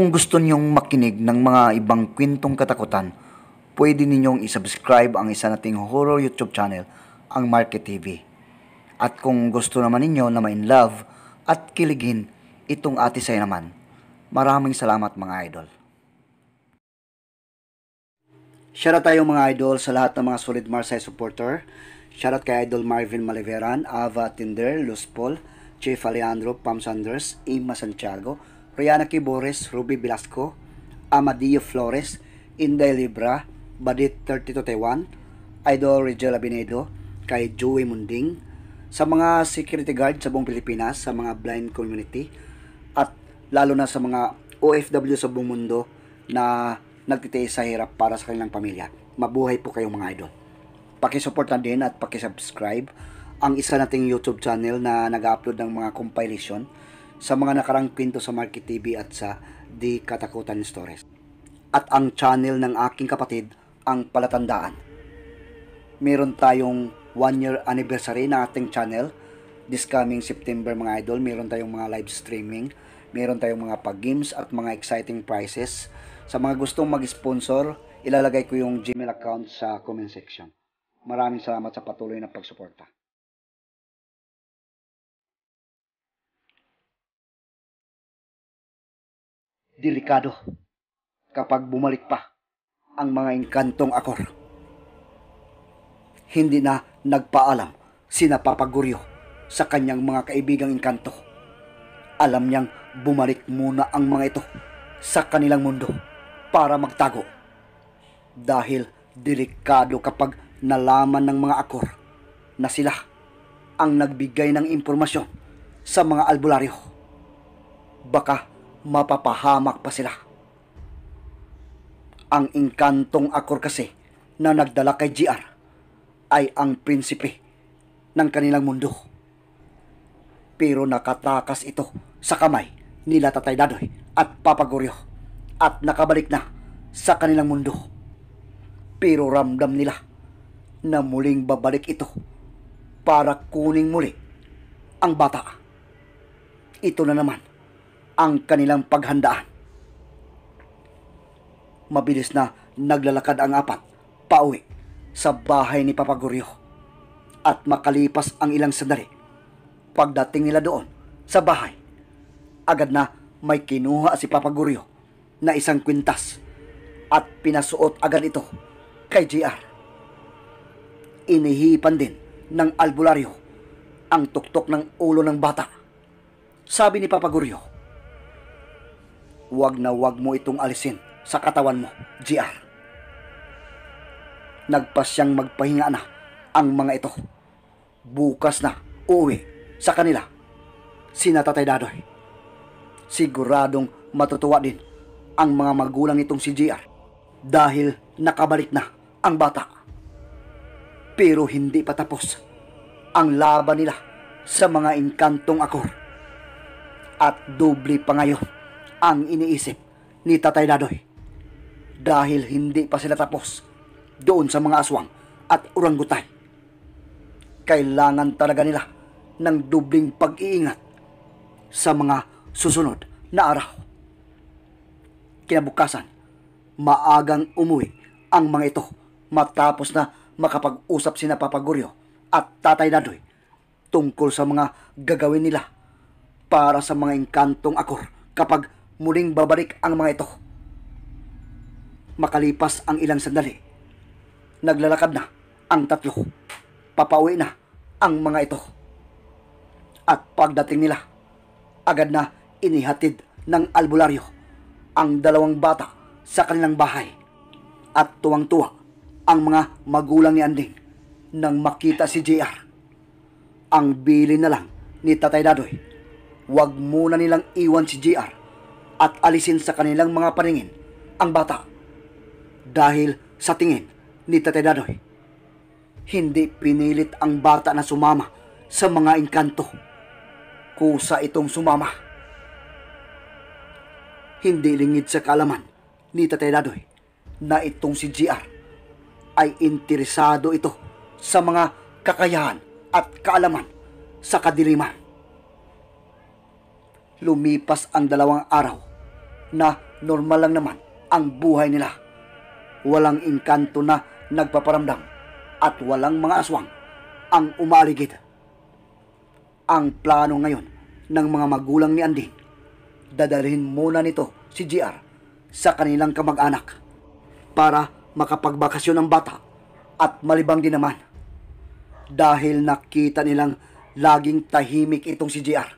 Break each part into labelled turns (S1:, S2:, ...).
S1: Kung gusto niyong makinig ng mga ibang kwentong katakutan, pwede ninyong isubscribe ang isa nating horror YouTube channel, ang Market TV. At kung gusto naman ninyo na main love at kiligin itong ate say naman, maraming salamat mga idol. Shoutout tayo mga idol sa lahat ng mga solid Marseille supporter. Shoutout kay Idol Marvin Maliveran, Ava Tinder, Luz Paul, Chief Alejandro, Pam Sanders, Ima Santiago, Rihanna Kibores, Ruby Velasco, Amadio Flores, Inday Libra, Badit 3231, Idol Regel Abinedo, kay Joey Munding, sa mga security guard sa buong Pilipinas, sa mga blind community, at lalo na sa mga OFW sa buong mundo na nagtitiis sa hirap para sa kanilang pamilya. Mabuhay po kayong mga idol. Pakisupport na din at pakisubscribe ang isa nating YouTube channel na nag-upload ng mga compilation sa mga nakarang kwento sa Market TV at sa Di Katakutan Stories. At ang channel ng aking kapatid, ang Palatandaan. Meron tayong 1 year anniversary na ating channel. This coming September mga idol, meron tayong mga live streaming, meron tayong mga pag-games at mga exciting prizes. Sa mga gustong mag-sponsor, ilalagay ko yung Gmail account sa comment section. Maraming salamat sa patuloy na pagsuporta. delikado kapag bumalik pa ang mga engkantong akor. Hindi na nagpaalam si Napapaguryo sa kanyang mga kaibigang engkanto. Alam niyang bumalik muna ang mga ito sa kanilang mundo para magtago. Dahil delikado kapag nalaman ng mga akor na sila ang nagbigay ng impormasyon sa mga albularyo. Baka mapapahamak pa sila. Ang inkantong akor kasi na nagdala kay GR ay ang prinsipe ng kanilang mundo. Pero nakatakas ito sa kamay nila Tatay Dadoy at Papa Goryo at nakabalik na sa kanilang mundo. Pero ramdam nila na muling babalik ito para kuning muli ang bata. Ito na naman ang kanilang paghandaan. Mabilis na naglalakad ang apat pauwi sa bahay ni Papagurio At makalipas ang ilang sandali, pagdating nila doon sa bahay, agad na may kinuha si Papagurio na isang kwintas at pinasuot agad ito kay JR. Inihipan din ng albularyo ang tuktok ng ulo ng bata. Sabi ni Papagurio, Huwag na huwag mo itong alisin sa katawan mo, GR. Nagpasyang magpahinga na ang mga ito. Bukas na uwi sa kanila. Si Natatay Dadoy. Siguradong matutuwa din ang mga magulang nitong si GR dahil nakabalik na ang bata. Pero hindi pa tapos ang laban nila sa mga inkantong akor. At doble pa ngayon ang iniisip ni Tatay Dadoy. Dahil hindi pa sila tapos doon sa mga aswang at uranggutan. Kailangan talaga nila ng dubling pag-iingat sa mga susunod na araw. Kinabukasan, maagang umuwi ang mga ito matapos na makapag-usap sina Papa at Tatay Dadoy tungkol sa mga gagawin nila para sa mga engkantong akor kapag muling babalik ang mga ito. Makalipas ang ilang sandali, naglalakad na ang tatlo. Papauwi na ang mga ito. At pagdating nila, agad na inihatid ng albularyo ang dalawang bata sa kanilang bahay. At tuwang-tuwa ang mga magulang ni Anding nang makita si JR. Ang bili na lang ni Tatay Dadoy. Huwag muna nilang iwan si JR at alisin sa kanilang mga paningin ang bata dahil sa tingin ni Tate Danoy. Hindi pinilit ang bata na sumama sa mga engkanto. Kusa itong sumama. Hindi lingid sa kalaman ni Tate Danoy na itong si GR ay interesado ito sa mga kakayahan at kaalaman sa kadiliman lumipas ang dalawang araw na normal lang naman ang buhay nila. Walang inkanto na nagpaparamdam at walang mga aswang ang umaaligid. Ang plano ngayon ng mga magulang ni Andy, dadalhin muna nito si GR sa kanilang kamag-anak para makapagbakasyon ng bata at malibang din naman. Dahil nakita nilang laging tahimik itong si GR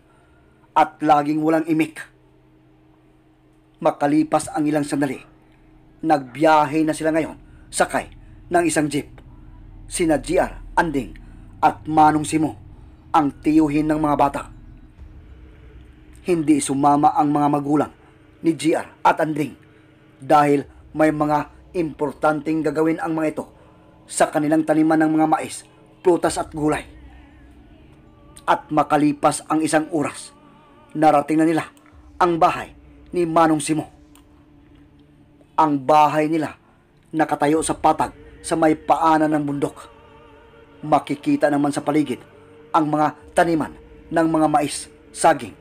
S1: at laging walang imik Makalipas ang ilang sandali, nagbiyahe na sila ngayon sakay ng isang jeep. Sina GR, Anding at Manong Simo ang tiyuhin ng mga bata. Hindi sumama ang mga magulang ni GR at Anding dahil may mga importanteng gagawin ang mga ito sa kanilang taniman ng mga mais, prutas at gulay. At makalipas ang isang oras, narating na nila ang bahay ni Manong Simo. Ang bahay nila nakatayo sa patag sa may paanan ng bundok. Makikita naman sa paligid ang mga taniman ng mga mais, saging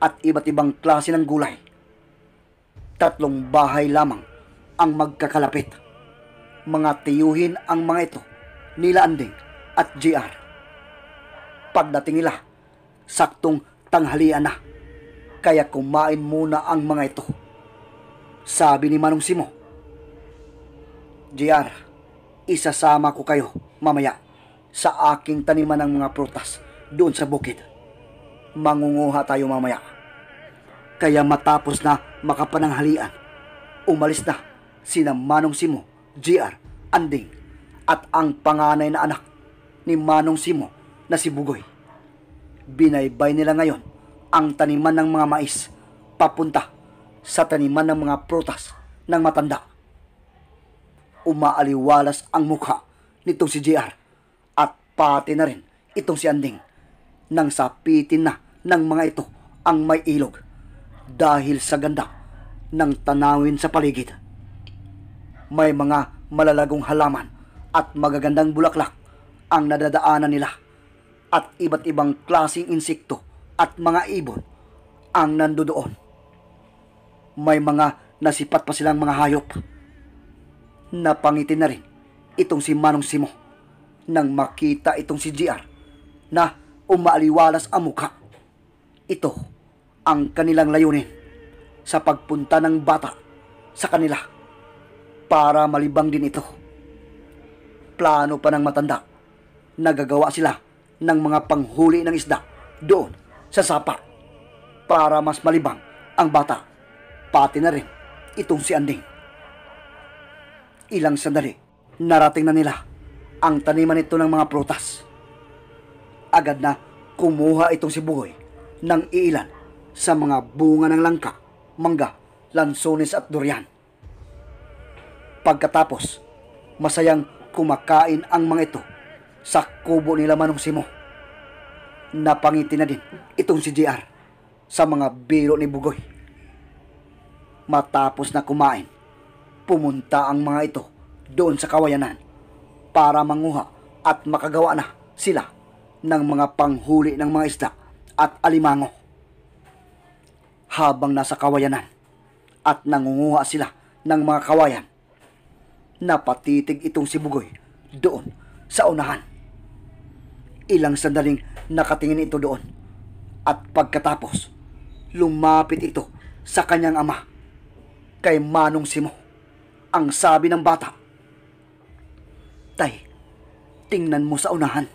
S1: at iba't ibang klase ng gulay. Tatlong bahay lamang ang magkakalapit. Mga tiyuhin ang mga ito, nila Anding at JR. Pagdating nila, saktong tanghalian na kaya kumain muna ang mga ito. Sabi ni Manong Simo. JR, isasama ko kayo mamaya sa aking taniman ng mga prutas doon sa bukid. Mangunguha tayo mamaya. Kaya matapos na makapananghalian, umalis na sina Manong Simo, JR, Anding at ang panganay na anak ni Manong Simo na si Bugoy. Binaybay nila ngayon ang taniman ng mga mais papunta sa taniman ng mga prutas ng matanda. Umaaliwalas ang mukha nitong si JR at pati na rin itong si Anding nang sapitin na ng mga ito ang may ilog dahil sa ganda ng tanawin sa paligid. May mga malalagong halaman at magagandang bulaklak ang nadadaanan nila at iba't ibang klaseng insekto at mga ibon ang nandoon. May mga nasipat pa silang mga hayop. Napangitin na rin itong si Manong Simo nang makita itong si GR na umaaliwalas ang mukha. Ito ang kanilang layunin sa pagpunta ng bata sa kanila para malibang din ito. Plano pa ng matanda nagagawa sila ng mga panghuli ng isda doon sa sapa para mas malibang ang bata, pati na rin itong si Anding. Ilang sandali, narating na nila ang taniman nito ng mga prutas. Agad na kumuha itong si Buhoy ng iilan sa mga bunga ng langka, mangga, lansones at durian. Pagkatapos, masayang kumakain ang mga ito sa kubo nila Manong Simo napangiti na din itong si JR sa mga biro ni Bugoy. Matapos na kumain, pumunta ang mga ito doon sa kawayanan para manguha at makagawa na sila ng mga panghuli ng mga isda at alimango. Habang nasa kawayanan at nangunguha sila ng mga kawayan, napatitig itong si Bugoy doon sa unahan. Ilang sandaling Nakatingin ito doon. At pagkatapos, lumapit ito sa kanyang ama. Kay Manong Simo. Ang sabi ng bata, Tay, tingnan mo sa unahan.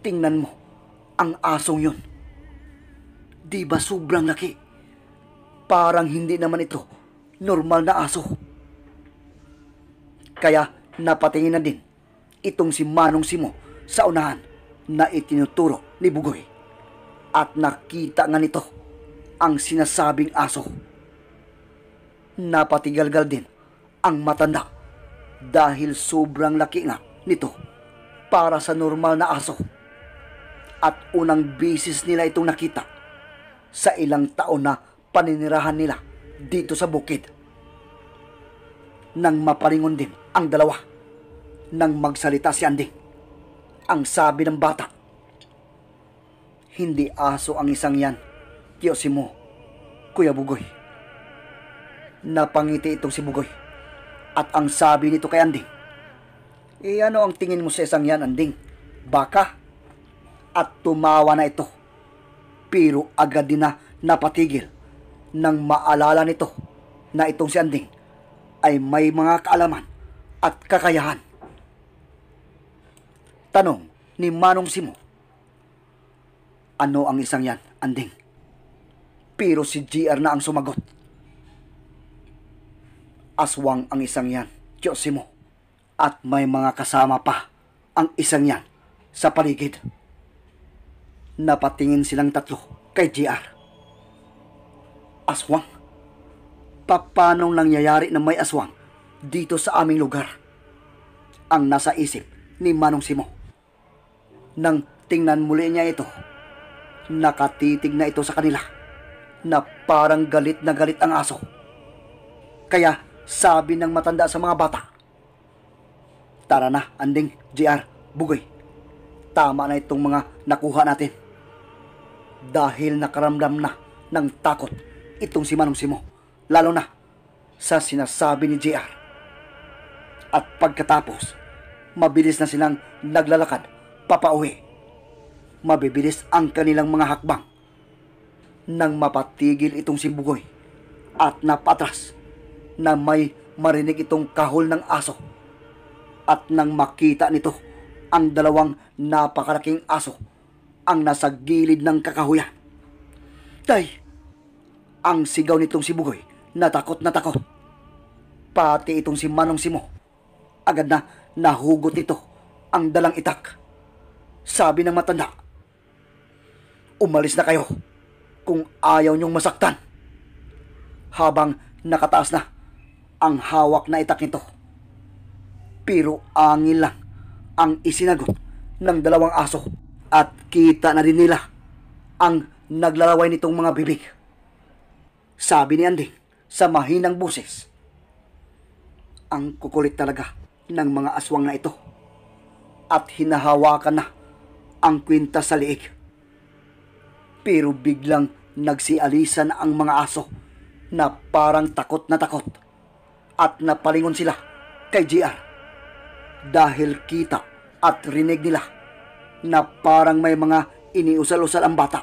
S1: Tingnan mo ang asong yun. Di ba sobrang laki? Parang hindi naman ito normal na aso. Kaya napatingin na din itong si Manong Simo sa unahan na itinuturo ni Bugoy. At nakita nga nito ang sinasabing aso. Napatigalgal din ang matanda dahil sobrang laki nga nito para sa normal na aso. At unang bisis nila itong nakita sa ilang taon na paninirahan nila dito sa bukid. Nang maparingon din ang dalawa nang magsalita si Anding ang sabi ng bata. Hindi aso ang isang yan, Kiyosimo, Kuya Bugoy. Napangiti itong si Bugoy. At ang sabi nito kay Anding, E ano ang tingin mo sa isang yan, Anding? Baka? At tumawa na ito. Pero agad din na napatigil nang maalala nito na itong si Anding ay may mga kaalaman at kakayahan Tanong ni Manong Simo. Ano ang isang yan, Anding? Pero si GR na ang sumagot. Aswang ang isang yan, Simo. At may mga kasama pa ang isang yan sa paligid. Napatingin silang tatlo kay GR. Aswang? Papanong nangyayari na may aswang dito sa aming lugar? Ang nasa isip ni Manong Simo nang tingnan muli niya ito, nakatitig na ito sa kanila na parang galit na galit ang aso. Kaya sabi ng matanda sa mga bata, Tara na, anding, JR, bugoy. Tama na itong mga nakuha natin. Dahil nakaramdam na ng takot itong si Manong Simo, lalo na sa sinasabi ni JR. At pagkatapos, mabilis na silang naglalakad papauwi. Mabibilis ang kanilang mga hakbang nang mapatigil itong si Bugoy at napatras na may marinig itong kahol ng aso at nang makita nito ang dalawang napakalaking aso ang nasa gilid ng kakahuyan. Tay! Ang sigaw nitong si Bugoy na takot na takot. Pati itong si Manong Simo. Agad na nahugot nito ang dalang itak sabi ng matanda. Umalis na kayo kung ayaw niyong masaktan. Habang nakataas na ang hawak na itak nito. Pero angin lang ang isinagot ng dalawang aso at kita na rin nila ang naglalaway nitong mga bibig. Sabi ni Andy sa mahinang buses. Ang kukulit talaga ng mga aswang na ito. At hinahawakan na ang kwinta sa liig. Pero biglang nagsialisan ang mga aso na parang takot na takot at napalingon sila kay JR dahil kita at rinig nila na parang may mga iniusal-usal ang bata.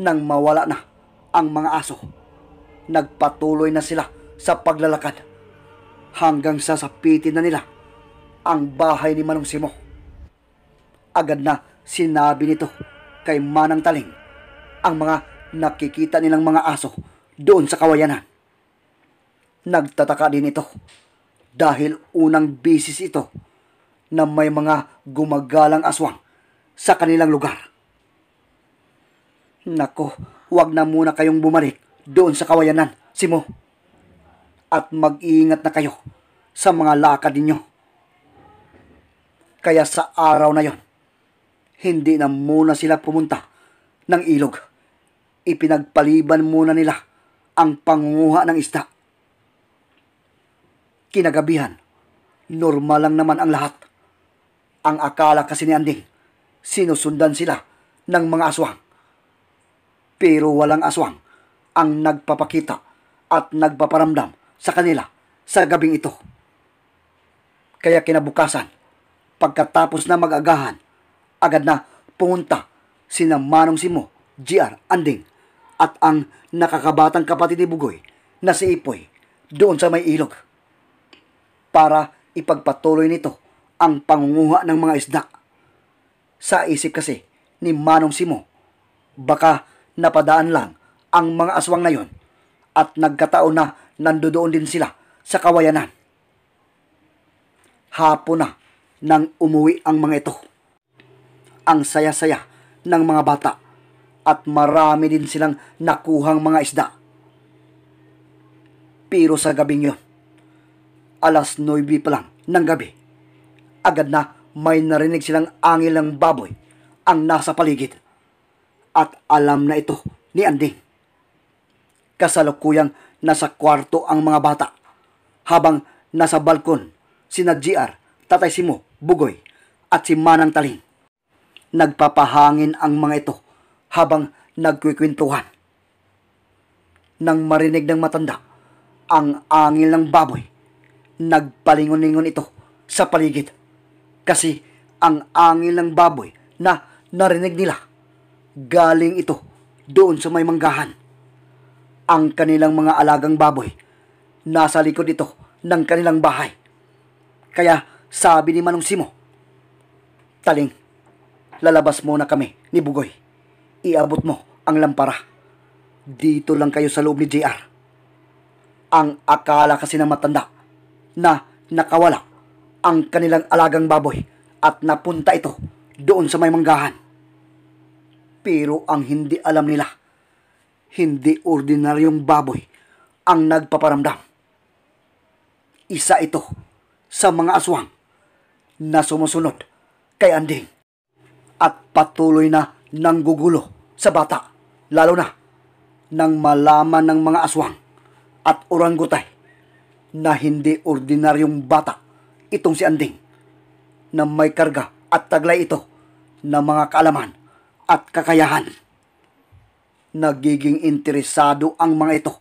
S1: Nang mawala na ang mga aso, nagpatuloy na sila sa paglalakad hanggang sasapitin na nila ang bahay ni Manong Simo agad na sinabi nito kay Manang Taling ang mga nakikita nilang mga aso doon sa kawayanan. Nagtataka din ito dahil unang bisis ito na may mga gumagalang aswang sa kanilang lugar. Nako, wag na muna kayong bumalik doon sa kawayanan, Simo. At mag-iingat na kayo sa mga lakad ninyo. Kaya sa araw na yon, hindi na muna sila pumunta ng ilog. Ipinagpaliban muna nila ang pangunguha ng isda. Kinagabihan, normal lang naman ang lahat. Ang akala kasi ni Anding, sinusundan sila ng mga aswang. Pero walang aswang ang nagpapakita at nagpaparamdam sa kanila sa gabing ito. Kaya kinabukasan, pagkatapos na mag-agahan, agad na punta sina Manong Simo, GR Anding at ang nakakabatang kapatid ni Bugoy na si Ipoy doon sa may ilog para ipagpatuloy nito ang pangunguha ng mga isda. Sa isip kasi ni Manong Simo, baka napadaan lang ang mga aswang na yon at nagkataon na nandoon din sila sa kawayanan. Hapon na nang umuwi ang mga ito ang saya-saya ng mga bata at marami din silang nakuhang mga isda. Pero sa gabi yun, alas 9 pa lang ng gabi, agad na may narinig silang angil ng baboy ang nasa paligid. At alam na ito ni Anding. Kasalukuyang nasa kwarto ang mga bata habang nasa balkon sina GR, Tatay Simo, Bugoy at si Manang Taling. Nagpapahangin ang mga ito habang nagkwikwentuhan. Nang marinig ng matanda ang angil ng baboy, nagpalingon-lingon ito sa paligid kasi ang angil ng baboy na narinig nila galing ito doon sa may manggahan. Ang kanilang mga alagang baboy nasa likod ito ng kanilang bahay. Kaya sabi ni Manong Simo, Taling, lalabas muna kami ni Bugoy. Iabot mo ang lampara. Dito lang kayo sa loob ni JR. Ang akala kasi ng matanda na nakawala ang kanilang alagang baboy at napunta ito doon sa may manggahan. Pero ang hindi alam nila, hindi ordinaryong baboy ang nagpaparamdam. Isa ito sa mga aswang na sumusunod kay Anding at patuloy na nanggugulo sa bata, lalo na nang malaman ng mga aswang at orangutay na hindi ordinaryong bata itong si Anding na may karga at taglay ito na mga kaalaman at kakayahan. Nagiging interesado ang mga ito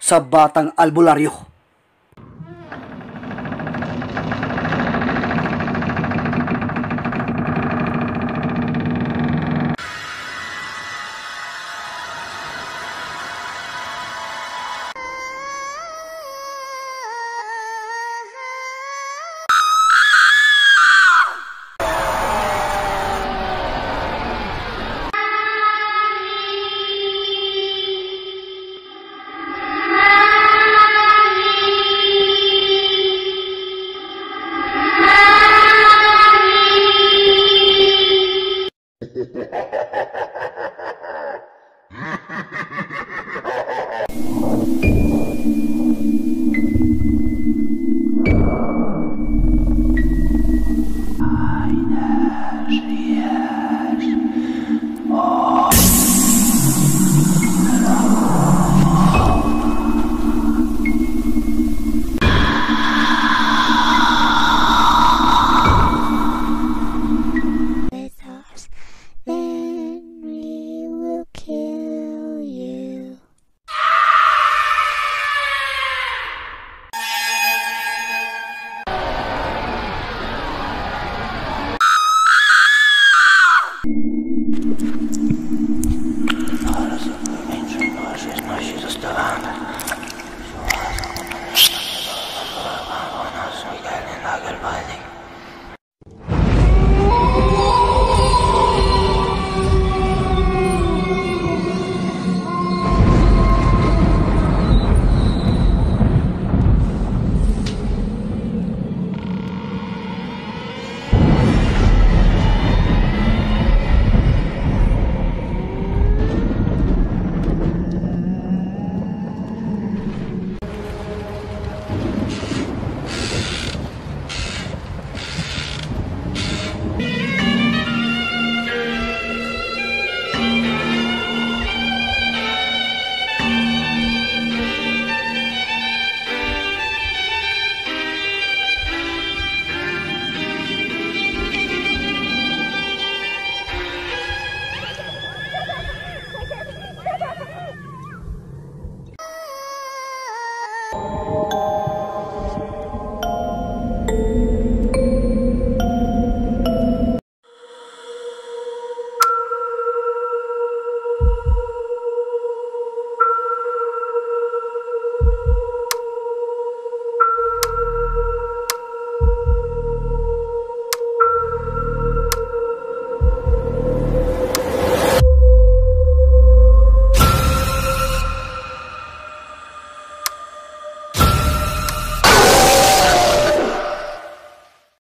S1: sa batang albularyo